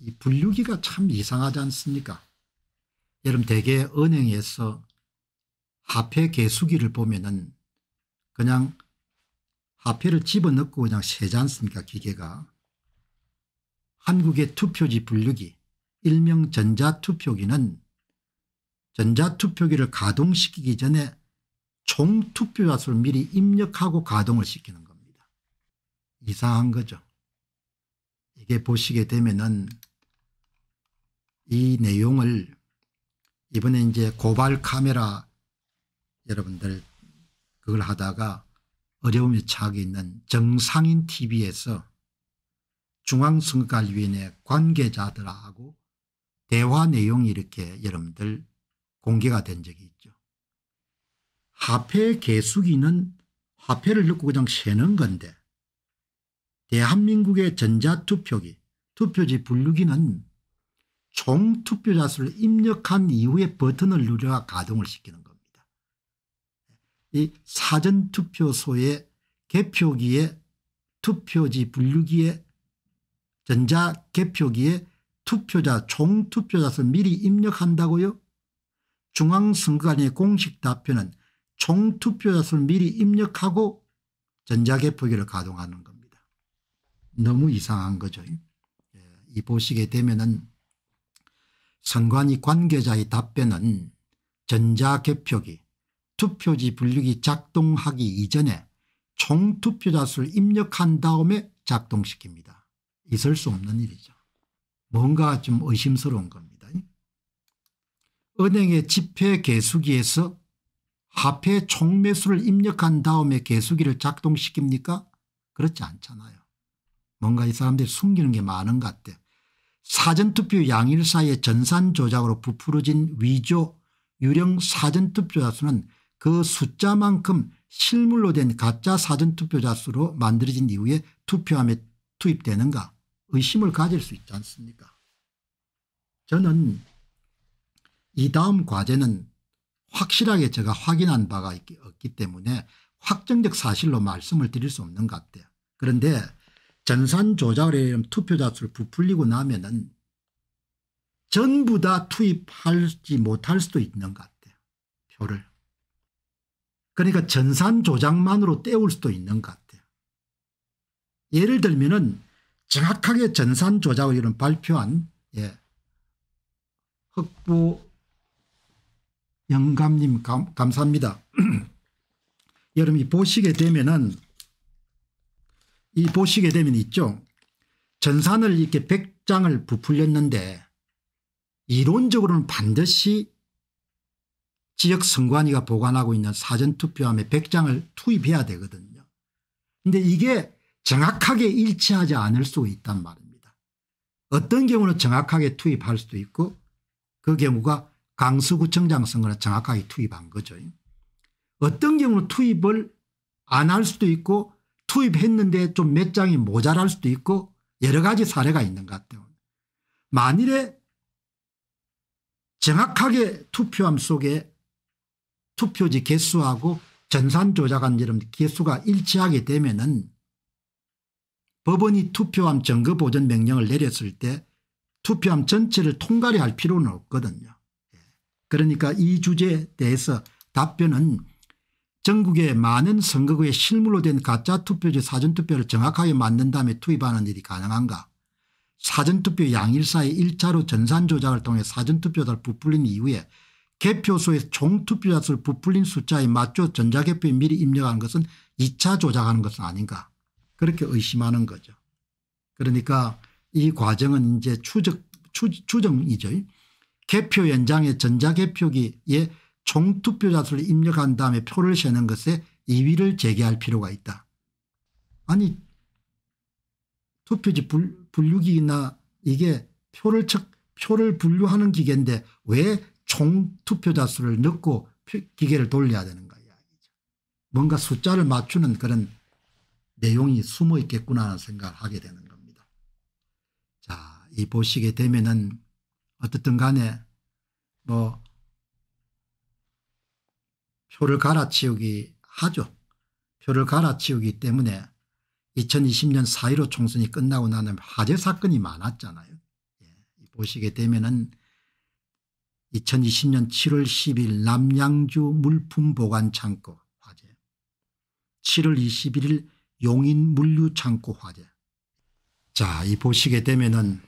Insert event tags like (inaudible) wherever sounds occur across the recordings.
이 분류기가 참 이상하지 않습니까? 여러분 대개 은행에서 화폐 개수기를 보면은 그냥 화폐를 집어넣고 그냥 세지 않습니까 기계가. 한국의 투표지 분류기 일명 전자투표기는 전자투표기를 가동시키기 전에 총 투표자 수를 미리 입력하고 가동을 시키는 겁니다. 이상한 거죠. 이게 보시게 되면은 이 내용을 이번에 이제 고발 카메라 여러분들 그걸 하다가 어려움에 처하게 있는 정상인 TV에서 중앙선거관리위원회 관계자들하고 대화 내용이 이렇게 여러분들 공개가 된 적이 있죠. 화폐 개수기는 화폐를 넣고 그냥 세는 건데 대한민국의 전자투표기 투표지 분류기는 총 투표자 수를 입력한 이후에 버튼을 누려야 가동을 시키는 겁니다. 이 사전투표소의 개표기에 투표지 분류기에 전자개표기에 투표자 총 투표자 수 미리 입력한다고요? 중앙선거관의 공식 답변은 총 투표자 수를 미리 입력하고 전자개표기를 가동하는 겁니다. 너무 이상한 거죠. 예, 이 보시게 되면은 선관위 관계자의 답변은 전자개표기 투표지 분류기 작동하기 이전에 총투표자 수를 입력한 다음에 작동시킵니다. 있을 수 없는 일이죠. 뭔가 좀 의심스러운 겁니다. 은행의 지폐 개수기에서 화폐 총매수를 입력한 다음에 개수기를 작동시킵니까? 그렇지 않잖아요. 뭔가 이 사람들이 숨기는 게 많은 것 같아. 사전투표 양일사의 전산 조작으로 부풀어진 위조 유령 사전투표자 수는 그 숫자만큼 실물로 된 가짜 사전투표자 수로 만들어진 이후에 투표함에 투입되는가 의심을 가질 수 있지 않습니까 저는 이 다음 과제는 확실하게 제가 확인한 바가 없기 때문에 확정적 사실로 말씀을 드릴 수 없는 것 같아요. 그런데 전산 조작을 투표자 수를 부풀리고 나면은 전부 다 투입하지 못할 수도 있는 것 같아요. 표를. 그러니까 전산 조작만으로 때울 수도 있는 것 같아요. 예를 들면은 정확하게 전산 조작을 발표한 예. 흑보 영감님 감, 감사합니다. (clears throat) 여러분이 보시게 되면은 이 보시게 되면 있죠. 전산을 이렇게 100장을 부풀렸는데 이론적으로는 반드시 지역 선관위가 보관하고 있는 사전투표함에 100장을 투입해야 되거든요. 근데 이게 정확하게 일치하지 않을 수 있단 말입니다. 어떤 경우는 정확하게 투입할 수도 있고 그 경우가 강서구청장 선거는 정확하게 투입한 거죠. 어떤 경우는 투입을 안 할 수도 있고 투입했는데 좀 몇 장이 모자랄 수도 있고 여러 가지 사례가 있는 것 같아요. 만일에 정확하게 투표함 속에 투표지 개수하고 전산 조작한 이런 개수가 일치하게 되면은 법원이 투표함 증거 보전 명령을 내렸을 때 투표함 전체를 통과를 할 필요는 없거든요. 예. 그러니까 이 주제에 대해서 답변은 전국의 많은 선거구에 실물로 된 가짜 투표지 사전투표를 정확하게 만든 다음에 투입하는 일이 가능한가 사전투표 양일사의 1차로 전산 조작을 통해 사전투표자를 부풀린 이후에 개표소에서 총투표자 수를 부풀린 숫자에 맞춰 전자개표에 미리 입력하는 것은 2차 조작하는 것은 아닌가 그렇게 의심하는 거죠. 그러니까 이 과정은 이제 추적, 추, 정이죠 개표 연장의 전자개표기에 총투표자 수를 입력한 다음에 표를 세는 것에 이위를 제기할 필요가 있다. 아니 투표지 불, 분류기나 이게 표를 척, 표를 분류하는 기계인데 왜 총투표자 수를 넣고 기계를 돌려야 되는가 이야기죠. 뭔가 숫자를 맞추는 그런 내용이 숨어 있겠구나 생각하게 되는 겁니다. 자, 이 보시게 되면은 어떻든 간에 뭐 표를 갈아치우기 하죠. 표를 갈아치우기 때문에 2020년 4.15 총선이 끝나고 나는 화재 사건이 많았잖아요. 예. 보시게 되면은 2020년 7월 10일 남양주 물품보관창고 화재 7월 21일 용인 물류창고 화재 자, 이 보시게 되면은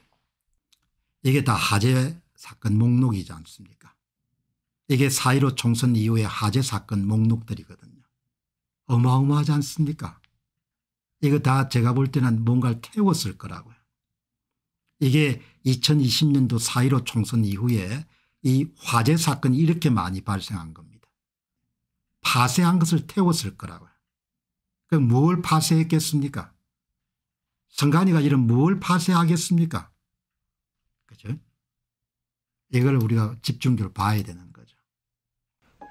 이게 다 화재 사건 목록이지 않습니까? 이게 4.15 총선 이후의 하재 사건 목록들이거든요. 어마어마하지 않습니까? 이거 다 제가 볼 때는 뭔가를 태웠을 거라고요. 이게 2020년도 4.15 총선 이후에 이 화재 사건이 이렇게 많이 발생한 겁니다. 파쇄한 것을 태웠을 거라고요. 그럼 뭘 파쇄했겠습니까? 선관위가 이런 뭘 파쇄하겠습니까? 그죠? 이걸 우리가 집중적으로 봐야 되는